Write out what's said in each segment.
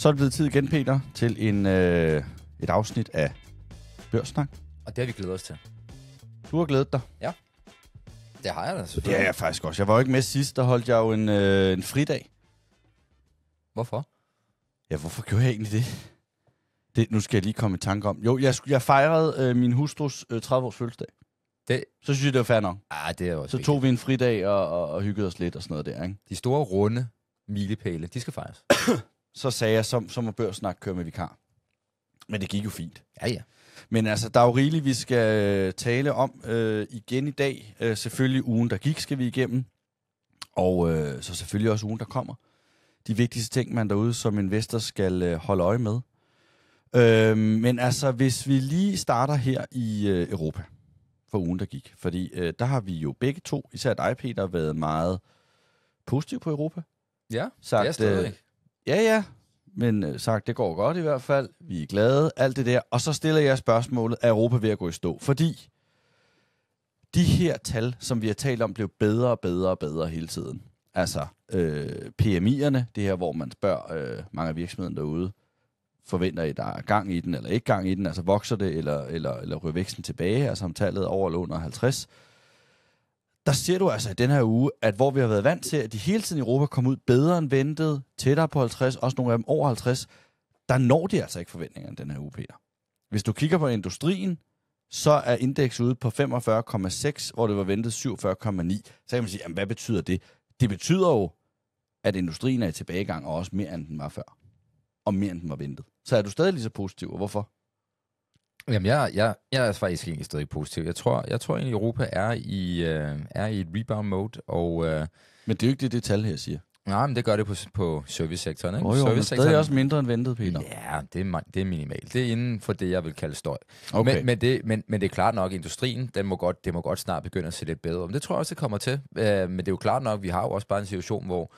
Så er det blevet tid igen, Peter, til en, øh, et afsnit af Børsnak. Og det har vi glædet os til. Du har glædet dig. Ja. Det har jeg da Det er jeg faktisk også. Jeg var jo ikke med sidst, der holdt jeg jo en, øh, en fridag. Hvorfor? Ja, hvorfor gjorde jeg egentlig det? det nu skal jeg lige komme i tanke om. Jo, jeg, jeg fejrede øh, min hustrus øh, 30-års fødselsdag. Det... Så synes jeg, det var fair nok. Ah, det er også Så vigtigt. tog vi en fridag og, og, og hyggede os lidt og sådan noget der, ikke? De store, runde milepæle, de skal fejres. så sagde jeg, så, så må børsnak køre med vikar. Men det gik jo fint. Ja, ja. Men altså, der er jo rigeligt, vi skal øh, tale om øh, igen i dag. Øh, selvfølgelig ugen, der gik, skal vi igennem. Og øh, så selvfølgelig også ugen, der kommer. De vigtigste ting, man derude som investor skal øh, holde øje med. Øh, men altså, hvis vi lige starter her i øh, Europa for ugen, der gik. Fordi øh, der har vi jo begge to, især dig, Peter, været meget positiv på Europa. Ja, sagt, det er Øh, ja, ja, men øh, sagt, det går godt i hvert fald. Vi er glade, alt det der. Og så stiller jeg spørgsmålet, er Europa ved at gå i stå? Fordi de her tal, som vi har talt om, blev bedre og bedre og bedre hele tiden. Altså øh, PMI'erne, det her, hvor man spørger øh, mange af virksomhederne derude, forventer I, der er gang i den eller ikke gang i den? Altså vokser det, eller, eller, eller ryger væksten tilbage? Altså om tallet over eller under 50? der ser du altså i den her uge, at hvor vi har været vant til, at de hele tiden i Europa kom ud bedre end ventet, tættere på 50, også nogle af dem over 50, der når de altså ikke forventningerne den her uge, Peter. Hvis du kigger på industrien, så er indeks ude på 45,6, hvor det var ventet 47,9. Så kan man sige, jamen, hvad betyder det? Det betyder jo, at industrien er i tilbagegang, og også mere end den var før. Og mere end den var ventet. Så er du stadig lige så positiv, og hvorfor? Jamen, jeg, jeg, jeg er faktisk egentlig stadig positiv. Jeg tror, jeg tror egentlig, Europa er i, øh, er i et rebound mode. Og, øh, men det er jo ikke det, det tal her siger. Nej, men det gør det på, på servicesektoren. Ikke? Oh, jo, servicesektoren det er også mindre end ventet, Peter. Ja, det er, det er minimalt. Det er inden for det, jeg vil kalde støj. Okay. Men, men, det, men, men det er klart nok, at industrien den må godt, det må godt snart begynde at se lidt bedre. Men det tror jeg også, det kommer til. Øh, men det er jo klart nok, vi har jo også bare en situation, hvor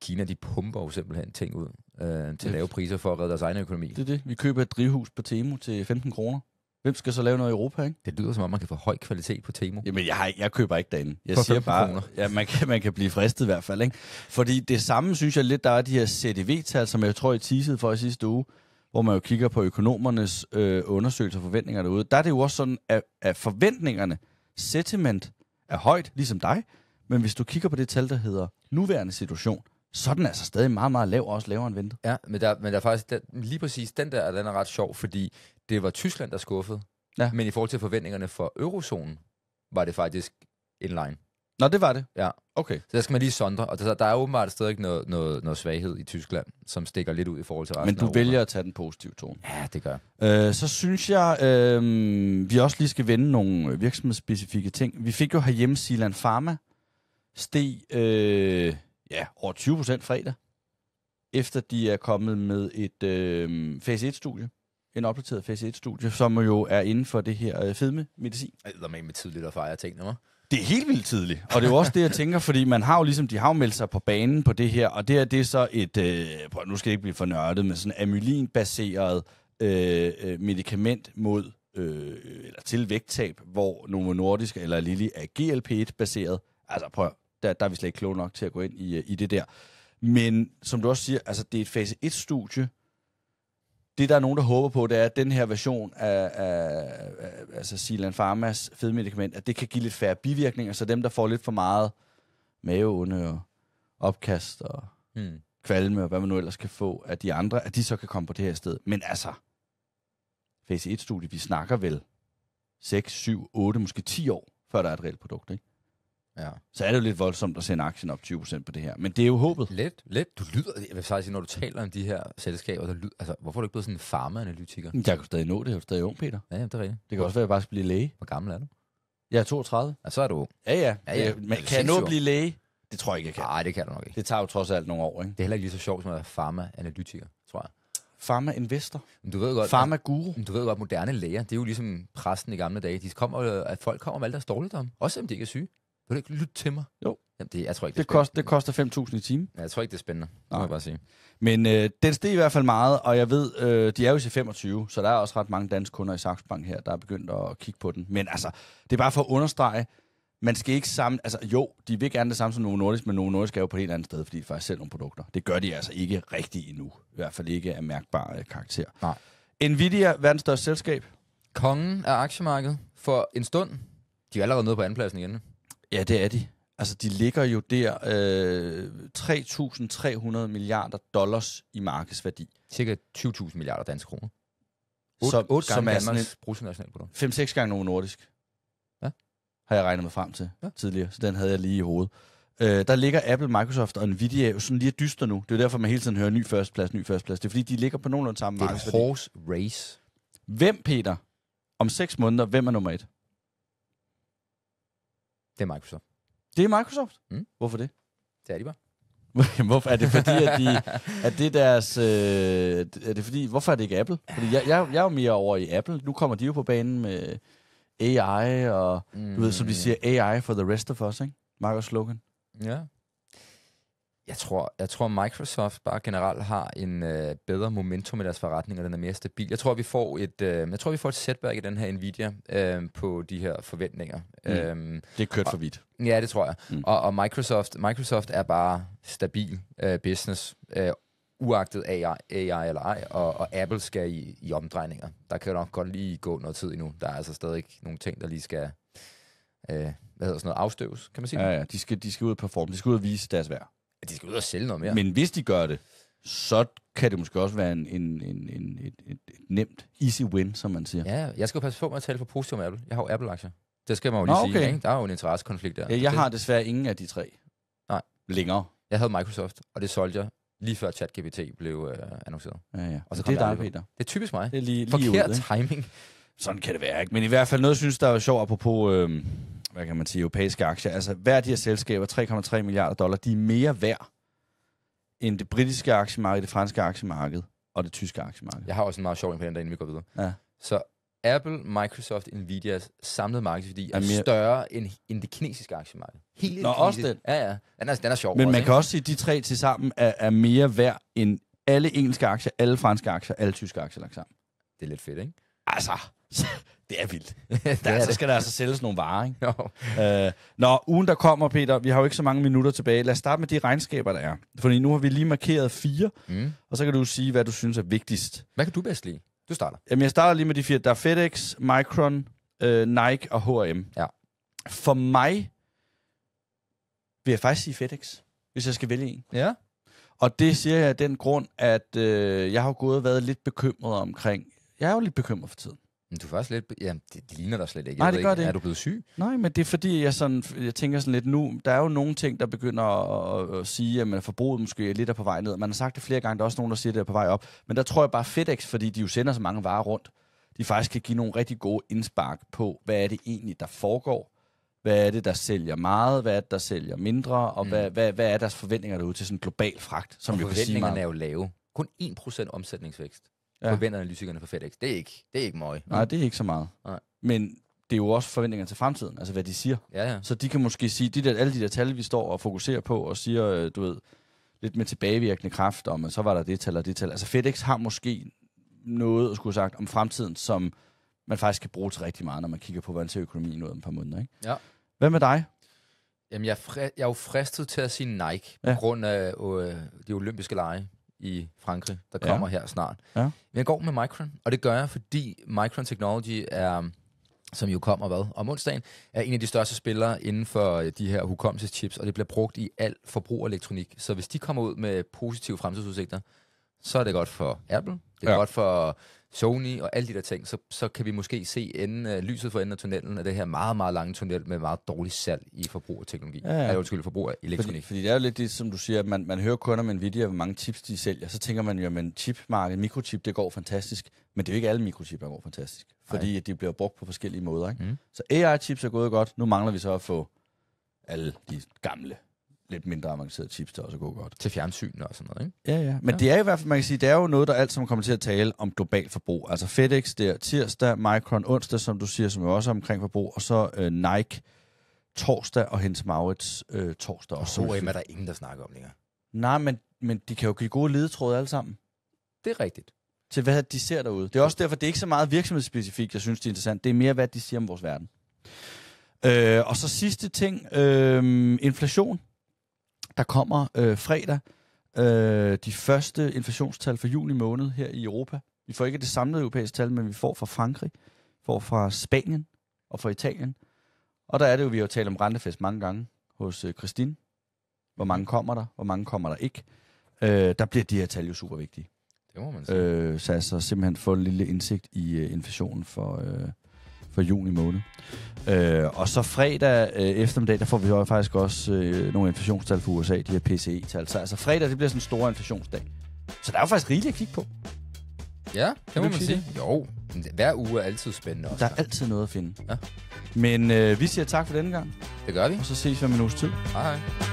Kina de pumper jo simpelthen ting ud øh, til lave priser for at redde deres egen økonomi. Det er det. Vi køber et drivhus på Temu til 15 kroner. Hvem skal så lave noget i Europa, ikke? Det lyder som om, man kan få høj kvalitet på Temu. Jamen, jeg, har, jeg køber ikke derinde. Jeg for siger bare, kroner. ja, man, kan, man kan blive fristet i hvert fald, ikke? Fordi det samme, synes jeg lidt, der er de her CDV-tal, som jeg tror, I teasede for i sidste uge, hvor man jo kigger på økonomernes øh, undersøgelser og forventninger derude. Der er det jo også sådan, at, at forventningerne, sentiment, er højt, ligesom dig. Men hvis du kigger på det tal, der hedder nuværende situation, så er den altså stadig meget, meget lav, og også lavere end ventet. Ja, men der, men der er faktisk, der, lige præcis den der, den er ret sjov, fordi det var Tyskland, der skuffede. Ja. Men i forhold til forventningerne for eurozonen, var det faktisk inline. Nå, det var det? Ja. Okay. Så der skal man lige sondre, og der, der er åbenbart stadig noget, noget, noget svaghed i Tyskland, som stikker lidt ud i forhold til resten Men du af vælger at tage den positive tone? Ja, det gør jeg. Øh, så synes jeg, øh, vi også lige skal vende nogle virksomhedsspecifikke ting. Vi fik jo herhjemme Silan Pharma, steg... Øh, ja, over 20 procent fredag, efter de er kommet med et øh, fase 1-studie. En opdateret fase 1-studie, som jo er inden for det her øh, fedme-medicin. Det er med tidligt at fejre tingene, hva'? Det er helt vildt tidligt, og det er jo også det, jeg tænker, fordi man har jo ligesom, de har jo meldt sig på banen på det her, og det er det så et, øh, nu skal jeg ikke blive for nørdet, men sådan amylin-baseret øh, øh, medicament mod, øh, eller til vægttab, hvor Novo Nordisk eller Lilly er GLP-1-baseret. Altså prøv der, der er vi slet ikke kloge nok til at gå ind i, øh, i det der. Men som du også siger, altså, det er et fase 1-studie. Det, der er nogen, der håber på, det er, at den her version af, af, af altså Silan Pharmas fedmedikament, at det kan give lidt færre bivirkninger, så dem, der får lidt for meget maveonde og opkast og hmm. kvalme og hvad man nu ellers kan få af de andre, at de så kan komme på det her sted. Men altså, fase 1-studie, vi snakker vel 6, 7, 8, måske 10 år, før der er et reelt produkt, ikke? ja. så er det jo lidt voldsomt at sende aktien op 20% på det her. Men det er jo håbet. Lidt, lidt. Du lyder, jeg vil faktisk sige, når du taler om de her selskaber, der lyder, altså, hvorfor er du ikke blevet sådan en farmaanalytiker? Jeg kan stadig nå det, jeg er stadig ung, Peter. Ja, jamen, det er rigtigt. Det kan også være, at jeg bare skal blive læge. Hvor gammel er du? Jeg er 32. Ja, så er du ung. Ja, ja. ja, ja. Men, kan jeg nå at blive læge? Det tror jeg ikke, jeg kan. Nej, det kan du nok ikke. Det tager jo trods alt nogle år, ikke? Det er heller ikke lige så sjovt som at være farmaanalytiker, tror jeg. Pharma Investor. du ved godt, Pharma Guru. du ved godt, moderne læger, det er jo ligesom præsten i gamle dage. De kommer, at folk kommer med alle deres dårligdom, også selvom de ikke er syge. Vil du ikke lytte til mig? Jo. Jamen, det, jeg tror ikke, det, det, kost, det koster 5.000 i timen. Ja, jeg tror ikke, det er spændende. Det må jeg bare sige. Men øh, den steg i hvert fald meget, og jeg ved, øh, de er jo i 25, så der er også ret mange danske kunder i Saxo Bank her, der er begyndt at kigge på den. Men altså, det er bare for at understrege, man skal ikke sammen... Altså jo, de vil gerne det samme som Novo Nordisk, men Novo Nordisk er jo på et helt andet sted, fordi de faktisk sælger nogle produkter. Det gør de altså ikke rigtigt endnu. I hvert fald ikke af mærkbar øh, karakter. Nej. Nvidia, verdens største selskab. Kongen af aktiemarkedet for en stund. De er allerede nede på andenpladsen igen. Ja, det er de. Altså, de ligger jo der øh, 3.300 milliarder dollars i markedsværdi. Cirka 20.000 milliarder danske kroner. 8, som, 8 gange som er Danmarks bruttonationalprodukt. 5-6 gange nogen Nordisk. Ja. Har jeg regnet mig frem til ja. tidligere, så den havde jeg lige i hovedet. Øh, der ligger Apple, Microsoft og Nvidia jo sådan lige dyster nu. Det er derfor, man hele tiden hører ny førsteplads, ny førsteplads. Det er fordi, de ligger på nogenlunde samme markedsværdi. Det er horse race. Hvem, Peter, om 6 måneder, hvem er nummer et? Det er Microsoft. Det er Microsoft? Mm. Hvorfor det? Det er de bare. hvorfor er det fordi, at de, at det deres, øh, er det fordi, hvorfor er det ikke Apple? Fordi jeg, jeg, jeg er jo mere over i Apple. Nu kommer de jo på banen med AI, og mm. du ved, som de siger, AI for the rest of us, ikke? Markus Slogan. Ja jeg tror, jeg tror Microsoft bare generelt har en øh, bedre momentum i deres forretning, og den er mere stabil. Jeg tror, vi får et, øh, jeg tror, vi får et setback i den her Nvidia øh, på de her forventninger. Mm. Øhm, det er kørt for vidt. Ja, det tror jeg. Mm. Og, og Microsoft, Microsoft er bare stabil øh, business, øh, uagtet AI, AI eller ej, og, og Apple skal i, i omdrejninger. Der kan jo nok godt lige gå noget tid endnu. Der er altså stadig nogle ting, der lige skal... Øh, hvad hedder sådan noget, afstøves, kan man sige? Ja, ja, de skal, de skal ud og performe, de skal ud og vise deres værd. De skal ud og sælge noget mere. Men hvis de gør det, så kan det måske også være en, en, en, en, et, et, et nemt, easy win, som man siger. Ja, jeg skal jo passe på med at tale for positivt om Apple. Jeg har jo Apple-aktier. Det skal man jo lige Nå, okay. sige, ikke? Der er jo en interessekonflikt der. Ja, jeg det... har desværre ingen af de tre. Nej. Længere. Jeg havde Microsoft, og det solgte jeg lige før ChatGPT blev øh, annonceret. Ja, ja. Og så det er dig, Peter. Det er typisk mig. Det er lige, lige Forkert ud, timing. Sådan kan det være, ikke? Men i hvert fald noget, synes der er sjovt, apropos øh, hvad kan man sige, europæiske aktier. Altså, hver af de her selskaber, 3,3 milliarder dollar, de er mere værd end det britiske aktiemarked, det franske aktiemarked og det tyske aktiemarked. Jeg har også en meget sjov en på den, der, inden vi går videre. Ja. Så Apple, Microsoft, Nvidias samlede markedsværdi er, er mere... større end, end det kinesiske aktiemarked. Helt Nå, kinesisk. også den. Ja, ja. Den er, den er sjov. Men også, man ikke? kan også sige, at de tre til sammen er, er mere værd end alle engelske aktier, alle franske aktier, alle tyske aktier lagt sammen. Det er lidt fedt, ikke? altså, det er vildt. Så det er skal der altså sælges nogle varer, ikke? Jo. Øh, nå, ugen der kommer, Peter, vi har jo ikke så mange minutter tilbage. Lad os starte med de regnskaber, der er. Fordi nu har vi lige markeret fire, mm. og så kan du sige, hvad du synes er vigtigst. Hvad kan du bedst lide? Du starter. Jamen, jeg starter lige med de fire. Der er FedEx, Micron, øh, Nike og H&M. Ja. For mig vil jeg faktisk sige FedEx, hvis jeg skal vælge en. Ja. Og det siger jeg af den grund, at øh, jeg har gået og været lidt bekymret omkring jeg er jo lidt bekymret for tiden. Men du er faktisk lidt... Ja, det, det ligner dig slet ikke. Nej, det gør ikke. det Er du blevet syg? Nej, men det er fordi, jeg, sådan, jeg tænker sådan lidt nu... Der er jo nogle ting, der begynder at, at sige, at forbruget måske lidt er på vej ned. Man har sagt det flere gange, der er også nogen, der siger, at det er på vej op. Men der tror jeg bare FedEx, fordi de jo sender så mange varer rundt, de faktisk kan give nogle rigtig gode indspark på, hvad er det egentlig, der foregår? Hvad er det, der sælger meget? Hvad er det, der sælger mindre? Og mm. hvad, hvad, hvad er deres forventninger derude til sådan global fragt? Som og jo forventningerne er jo lave. Kun 1% omsætningsvækst ja. forventer analytikerne på FedEx. Det er ikke, det er ikke møg. Nej, det er ikke så meget. Nej. Men det er jo også forventninger til fremtiden, altså hvad de siger. Ja, ja. Så de kan måske sige, de der, alle de der tal, vi står og fokuserer på, og siger, øh, du ved, lidt med tilbagevirkende kraft, og så var der det tal og det tal. Altså FedEx har måske noget at skulle sagt om fremtiden, som man faktisk kan bruge til rigtig meget, når man kigger på, hvordan ser økonomien ud om et par måneder. Ikke? Ja. Hvad med dig? Jamen, jeg fri- jeg er jo fristet til at sige Nike, ja. på grund af øh, de olympiske lege i Frankrig, der kommer ja. her snart. Ja. jeg går med Micron, og det gør jeg, fordi Micron Technology er som jo kommer hvad, om onsdagen, er en af de største spillere inden for øh, de her hukommelseschips, og det bliver brugt i al forbrugerelektronik. Så hvis de kommer ud med positive fremtidsudsigter, så er det godt for Apple, det er ja. godt for Sony og alle de der ting, så, så kan vi måske se enden, uh, lyset for enden af tunnelen af det her meget, meget lange tunnel med meget dårlig salg i forbrug af teknologi. Ja, ja. Eller undskyld, forbrug af elektronik. Fordi, fordi det er jo lidt det, som du siger, at man, man hører kun om Nvidia, hvor mange chips de sælger. Så tænker man jo, at chipmarkedet, mikrochip, det går fantastisk. Men det er jo ikke alle mikrochip, der går fantastisk. Fordi Ej. de bliver brugt på forskellige måder. Ikke? Mm. Så AI-chips er gået godt. Nu mangler vi så at få alle de gamle lidt mindre avancerede chips, der også går godt. Til fjernsyn og sådan noget, ikke? Ja, ja. Men ja. det er i hvert fald, man kan sige, det er jo noget, der alt som kommer til at tale om global forbrug. Altså FedEx der tirsdag, Micron onsdag, som du siger, som jo også er omkring forbrug, og så øh, Nike torsdag og Hens Maurits øh, torsdag også. Og så er der ingen, der snakker om længere. Nej, men, men de kan jo give gode ledetråde alle sammen. Det er rigtigt. Til hvad de ser derude. Det er også derfor, det er ikke så meget virksomhedsspecifikt, jeg synes, det er interessant. Det er mere, hvad de siger om vores verden. Øh, og så sidste ting, øh, inflation. Der kommer øh, fredag øh, de første inflationstal for juni måned her i Europa. Vi får ikke det samlede europæiske tal, men vi får fra Frankrig, får fra Spanien og fra Italien. Og der er det jo, vi har talt om rentefest mange gange hos øh, Christine. Hvor mange kommer der, hvor mange kommer der ikke. Øh, der bliver de her tal jo super vigtige. Det må man sige. Øh, så altså simpelthen få en lille indsigt i øh, inflationen for, øh, for juni måned. Øh, og så fredag øh, eftermiddag, der får vi jo faktisk også øh, nogle inflationstal fra USA, de her PCE-tal. Så altså fredag, det bliver sådan en stor inflationsdag. Så der er jo faktisk rigeligt at kigge på. Ja, det kan, kan man sige. sige. Jo, hver uge er altid spændende også. Der er altid noget at finde. Ja. Men øh, vi siger tak for denne gang. Det gør vi. Og så ses vi om en uges tid. Hej hej.